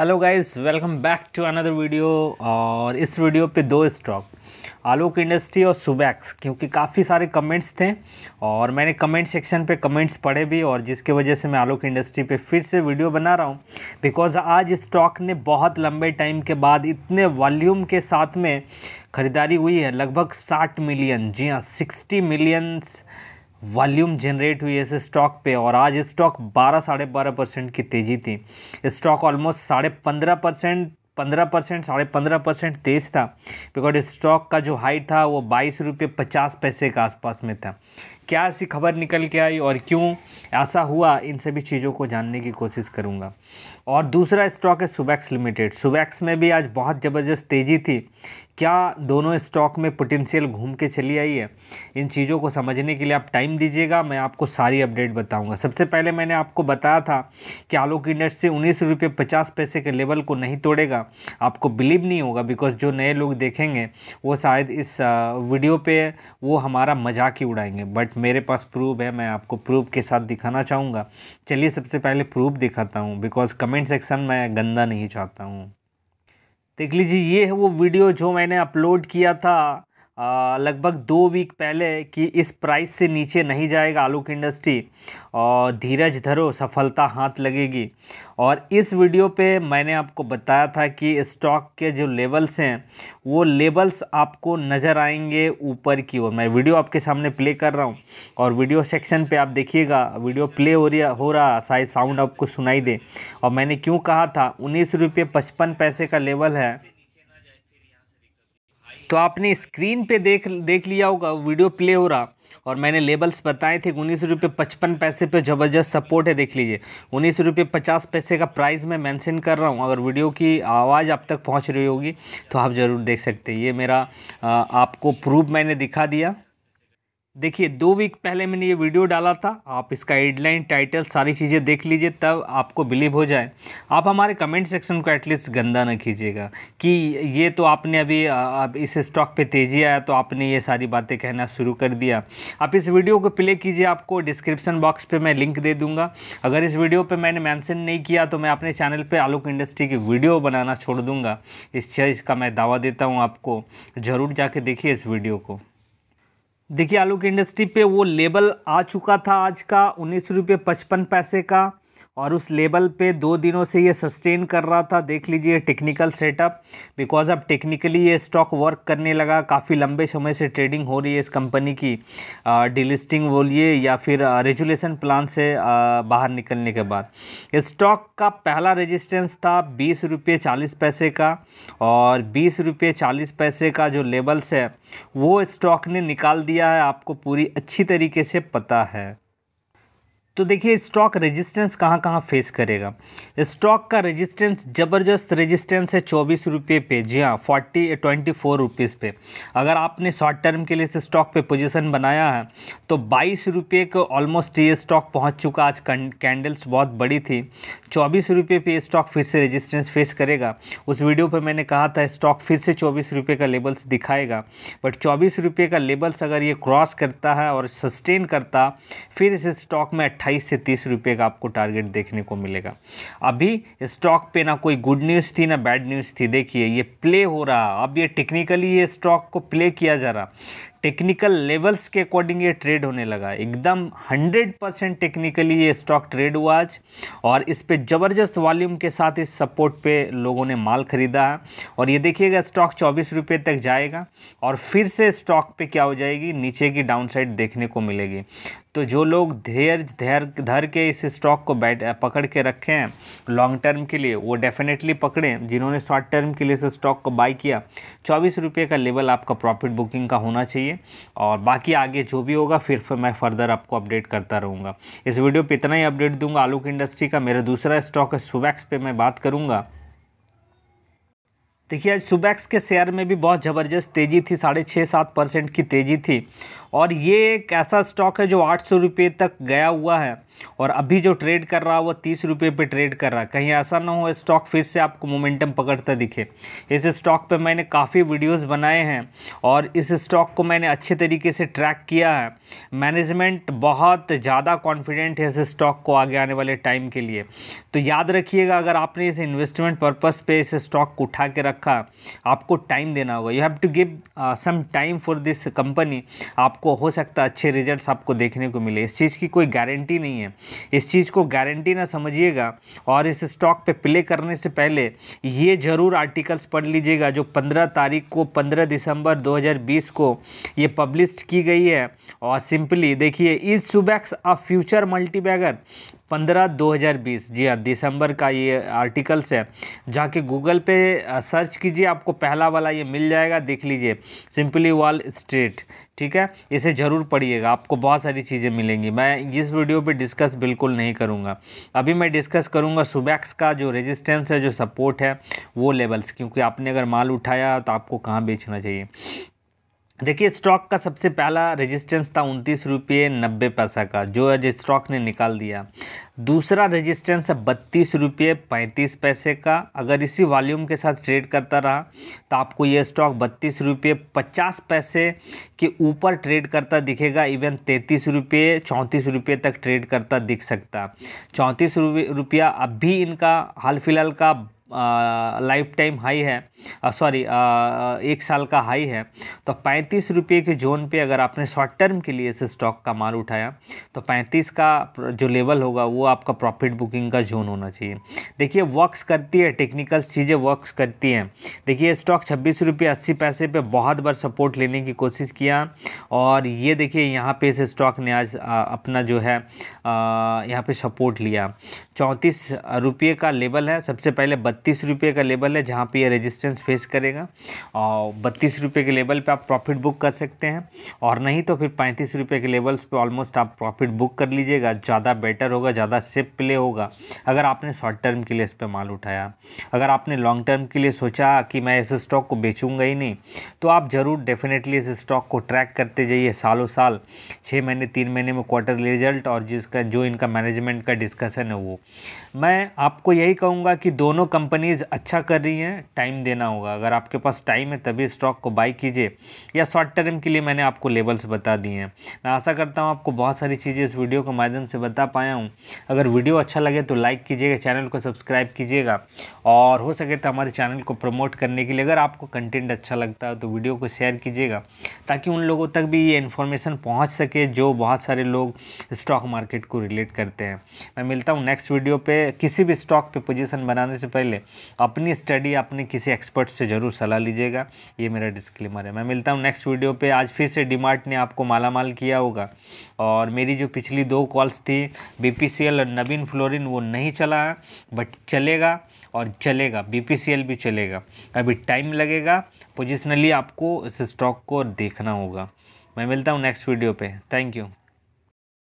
hello guys welcome back to another video और इस video पे दो स्टॉक आलोक इंडस्ट्री और सुबैक्स क्योंकि काफ़ी सारे कमेंट्स थे और मैंने कमेंट सेक्शन पे कमेंट्स पढ़े भी और जिसके वजह से मैं आलोक इंडस्ट्री पे फिर से वीडियो बना रहा हूँ बिकॉज़ आज स्टॉक ने बहुत लंबे टाइम के बाद इतने वॉल्यूम के साथ में ख़रीदारी हुई है लगभग साठ मिलियन जी हाँ सिक्सटी मिलियंस वॉल्यूम जनरेट हुई इस स्टॉक पे और आज स्टॉक बारह साढ़े बारह परसेंट की तेज़ी थी स्टॉक ऑलमोस्ट साढ़े पंद्रह परसेंट पंद्रह परसेंट साढ़े पंद्रह परसेंट तेज़ था बिकॉज स्टॉक का जो हाइट था वो बाईस रुपये पचास पैसे के आसपास में था क्या ऐसी खबर निकल के आई और क्यों ऐसा हुआ इन सभी चीज़ों को जानने की कोशिश करूँगा और दूसरा स्टॉक है सुबैक्स लिमिटेड सुबैक्स में भी आज बहुत ज़बरदस्त तेज़ी थी क्या दोनों स्टॉक में पोटेंशियल घूम के चली आई है इन चीज़ों को समझने के लिए आप टाइम दीजिएगा मैं आपको सारी अपडेट बताऊंगा सबसे पहले मैंने आपको बताया था कि आलोक इंडस्ट्री उन्नीस रुपये पचास पैसे के लेवल को नहीं तोड़ेगा आपको बिलीव नहीं होगा बिकॉज जो नए लोग देखेंगे वो शायद इस वीडियो पर वो हमारा मजाक ही उड़ाएंगे बट मेरे पास प्रूफ है मैं आपको प्रूफ के साथ दिखाना चाहूँगा चलिए सबसे पहले प्रूफ दिखाता हूँ बिकॉज कमेंट सेक्शन मैं गंदा नहीं चाहता हूँ देख लीजिए ये है वो वीडियो जो मैंने अपलोड किया था लगभग दो वीक पहले कि इस प्राइस से नीचे नहीं जाएगा आलू की इंडस्ट्री और धीरज धरो सफलता हाथ लगेगी और इस वीडियो पे मैंने आपको बताया था कि स्टॉक के जो लेवल्स हैं वो लेवल्स आपको नज़र आएंगे ऊपर की ओर मैं वीडियो आपके सामने प्ले कर रहा हूँ और वीडियो सेक्शन पे आप देखिएगा वीडियो प्ले हो रहा हो रहा शायद साउंड आपको सुनाई दे और मैंने क्यों कहा था उन्नीस रुपये पचपन पैसे का लेवल है तो आपने स्क्रीन पे देख देख लिया होगा वीडियो प्ले हो रहा और मैंने लेबल्स बताए थे उन्नीस रुपये पचपन पैसे पे ज़बरदस्त सपोर्ट है देख लीजिए उन्नीस रुपये पचास पैसे का प्राइस मैं मेंशन कर रहा हूँ अगर वीडियो की आवाज़ आप तक पहुँच रही होगी तो आप ज़रूर देख सकते हैं ये मेरा आ, आपको प्रूफ मैंने दिखा दिया देखिए दो वीक पहले मैंने ये वीडियो डाला था आप इसका हेडलाइन टाइटल सारी चीज़ें देख लीजिए तब आपको बिलीव हो जाए आप हमारे कमेंट सेक्शन को एटलीस्ट गंदा ना कीजिएगा कि ये तो आपने अभी अब इस स्टॉक पे तेज़ी आया तो आपने ये सारी बातें कहना शुरू कर दिया आप इस वीडियो को प्ले कीजिए आपको डिस्क्रिप्सन बॉक्स पर मैं लिंक दे दूँगा अगर इस वीडियो पर मैंने मैंसन नहीं किया तो मैं अपने चैनल पर आलोक इंडस्ट्री की वीडियो बनाना छोड़ दूँगा इस चीज़ का मैं दावा देता हूँ आपको ज़रूर जाके देखिए इस वीडियो को देखिए आलू की इंडस्ट्री पे वो लेबल आ चुका था आज का उन्नीस रुपये पचपन पैसे का और उस लेवल पे दो दिनों से ये सस्टेन कर रहा था देख लीजिए टेक्निकल सेटअप बिकॉज अब टेक्निकली ये स्टॉक वर्क करने लगा काफ़ी लंबे समय से ट्रेडिंग हो रही है इस कंपनी की डिलिस्टिंग बोलिए या फिर रेजुलेशन प्लान से आ, बाहर निकलने के बाद स्टॉक का पहला रेजिस्टेंस था बीस रुपये चालीस पैसे का और बीस रुपये चालीस पैसे का जो लेवल्स है वो स्टॉक ने निकाल दिया है आपको पूरी अच्छी तरीके से पता है तो देखिए स्टॉक रेजिस्टेंस कहाँ कहाँ फेस करेगा स्टॉक का रेजिस्टेंस ज़बरदस्त रेजिस्टेंस है चौबीस रुपये पे जी हाँ फोर्टी ट्वेंटी फोर रुपीज़ पे अगर आपने शॉर्ट टर्म के लिए इस स्टॉक पे पोजीशन बनाया है तो बाईस रुपये को ऑलमोस्ट ये स्टॉक पहुँच चुका आज कैंडल्स बहुत बड़ी थी चौबीस रुपये पे स्टॉक फिर से रजिस्टेंस फेस करेगा उस वीडियो पर मैंने कहा था स्टॉक फिर से चौबीस रुपये का लेबल्स दिखाएगा बट चौबीस रुपये का लेबल्स अगर ये क्रॉस करता है और सस्टेन करता फिर इस स्टॉक में अट्ठा अट्ठाईस से तीस रुपये का आपको टारगेट देखने को मिलेगा अभी स्टॉक पे ना कोई गुड न्यूज़ थी ना बैड न्यूज़ थी देखिए ये प्ले हो रहा अब ये टेक्निकली ये स्टॉक को प्ले किया जा रहा टेक्निकल लेवल्स के अकॉर्डिंग ये ट्रेड होने लगा एकदम 100 परसेंट टेक्निकली ये स्टॉक ट्रेड हुआ आज और इस पर ज़बरदस्त वॉल्यूम के साथ इस सपोर्ट पे लोगों ने माल ख़रीदा है और ये देखिएगा स्टॉक चौबीस रुपये तक जाएगा और फिर से स्टॉक पे क्या हो जाएगी नीचे की डाउनसाइड देखने को मिलेगी तो जो लोग धैर्य धैर्य धर के इस स्टॉक को बैठ पकड़ के रखे हैं लॉन्ग टर्म के लिए वो डेफिनेटली पकड़ें जिन्होंने शॉर्ट टर्म के लिए इस स्टॉक को बाई किया चौबीस रुपये का लेवल आपका प्रॉफिट बुकिंग का होना चाहिए और बाकी आगे जो भी होगा फिर फिर मैं फर्दर आपको अपडेट करता रहूँगा इस वीडियो पर इतना ही अपडेट दूंगा आलू की इंडस्ट्री का मेरा दूसरा स्टॉक है सुबैक्स पर मैं बात करूँगा देखिए आज सुबैक्स के शेयर में भी बहुत ज़बरदस्त तेज़ी थी साढ़े छः सात परसेंट की तेज़ी थी और ये एक ऐसा स्टॉक है जो आठ सौ रुपये तक गया हुआ है और अभी जो ट्रेड कर रहा है वो तीस रुपये पर ट्रेड कर रहा है कहीं ऐसा ना हो स्टॉक फिर से आपको मोमेंटम पकड़ता दिखे इस स्टॉक पे मैंने काफ़ी वीडियोस बनाए हैं और इस स्टॉक को मैंने अच्छे तरीके से ट्रैक किया है मैनेजमेंट बहुत ज़्यादा कॉन्फिडेंट है इस स्टॉक को आगे आने वाले टाइम के लिए तो याद रखिएगा अगर आपने इस इन्वेस्टमेंट पर्पज़ पर इस स्टॉक को उठा के रखा आपको टाइम देना होगा you have to give some time for this company आप आपको हो सकता है अच्छे रिजल्ट्स आपको देखने को मिले इस चीज़ की कोई गारंटी नहीं है इस चीज़ को गारंटी ना समझिएगा और इस स्टॉक पे प्ले करने से पहले ये ज़रूर आर्टिकल्स पढ़ लीजिएगा जो 15 तारीख को 15 दिसंबर 2020 को ये पब्लिश की गई है और सिंपली देखिए is Subex a future multibagger पंद्रह दो हज़ार बीस जी हाँ दिसंबर का ये आर्टिकल्स है जाके गूगल पे सर्च कीजिए आपको पहला वाला ये मिल जाएगा देख लीजिए सिंपली वॉल स्ट्रीट ठीक है इसे ज़रूर पढ़िएगा आपको बहुत सारी चीज़ें मिलेंगी मैं इस वीडियो पे डिस्कस बिल्कुल नहीं करूँगा अभी मैं डिस्कस करूँगा सुबैक्स का जो रेजिस्टेंस है जो सपोर्ट है वो लेवल्स क्योंकि आपने अगर माल उठाया तो आपको कहाँ बेचना चाहिए देखिए स्टॉक का सबसे पहला रेजिस्टेंस था उनतीस रुपये नब्बे पैसा का जो आज स्टॉक ने निकाल दिया दूसरा रेजिस्टेंस है बत्तीस रुपये पैंतीस पैसे का अगर इसी वॉल्यूम के साथ ट्रेड करता रहा तो आपको ये स्टॉक बत्तीस रुपये पचास पैसे के ऊपर ट्रेड करता दिखेगा इवन तैंतीस रुपये चौंतीस रुपये तक ट्रेड करता दिख सकता चौंतीस रुपया अब भी इनका हाल फिलहाल का लाइफ टाइम हाई है सॉरी एक साल का हाई है तो पैंतीस रुपये के जोन पे अगर आपने शॉर्ट टर्म के लिए इस स्टॉक का माल उठाया तो पैंतीस का जो लेवल होगा वो आपका प्रॉफिट बुकिंग का जोन होना चाहिए देखिए वर्क्स करती है टेक्निकल चीज़ें वर्क्स करती हैं देखिए स्टॉक छब्बीस रुपये अस्सी पैसे पर बहुत बार सपोर्ट लेने की कोशिश किया और ये देखिए यहाँ पे इस स्टॉक ने आज अपना जो है यहाँ पर सपोर्ट लिया चौंतीस रुपये का लेवल है सबसे पहले बत्तीस रुपये का लेवल है जहाँ पे ये रेजिस्टेंस फेस करेगा और बत्तीस रुपये के लेवल पे आप प्रॉफिट बुक कर सकते हैं और नहीं तो फिर पैंतीस रुपये के लेवल्स पे ऑलमोस्ट आप प्रॉफिट बुक कर लीजिएगा ज़्यादा बेटर होगा ज़्यादा सेफ प्ले होगा अगर आपने शॉर्ट टर्म के लिए इस पर माल उठाया अगर आपने लॉन्ग टर्म के लिए सोचा कि मैं इस स्टॉक को बेचूँगा ही नहीं तो आप ज़रूर डेफिनेटली इस स्टॉक को ट्रैक करते जाइए सालों साल छः महीने तीन महीने में क्वार्टरली रिजल्ट और जिसका जो इनका मैनेजमेंट का डिस्कशन है वो मैं आपको यही कहूँगा कि दोनों कंपनी कंपनीज अच्छा कर रही हैं टाइम देना होगा अगर आपके पास टाइम है तभी स्टॉक को बाई कीजिए या शॉर्ट टर्म के लिए मैंने आपको लेवल्स बता दिए हैं मैं आशा करता हूँ आपको बहुत सारी चीज़ें इस वीडियो के माध्यम से बता पाया हूँ अगर वीडियो अच्छा लगे तो लाइक कीजिएगा चैनल को सब्सक्राइब कीजिएगा और हो सके तो हमारे चैनल को प्रमोट करने के लिए अगर आपको कंटेंट अच्छा लगता है तो वीडियो को शेयर कीजिएगा ताकि उन लोगों तक भी ये इन्फॉर्मेशन पहुँच सके जो बहुत सारे लोग स्टॉक मार्केट को रिलेट करते हैं मैं मिलता हूँ नेक्स्ट वीडियो पर किसी भी स्टॉक पर पोजिशन बनाने से पहले पे अपनी स्टडी अपने किसी एक्सपर्ट से ज़रूर सलाह लीजिएगा ये मेरा डिस्क्लेमर है मैं मिलता हूँ नेक्स्ट वीडियो पे आज फिर से डिमार्ट ने आपको माला माल किया होगा और मेरी जो पिछली दो कॉल्स थी एल और नवीन फ्लोरिन वो नहीं चला है बट चलेगा और चलेगा एल भी चलेगा अभी टाइम लगेगा पोजिशनली आपको इस स्टॉक को देखना होगा मैं मिलता हूँ नेक्स्ट वीडियो पे थैंक यू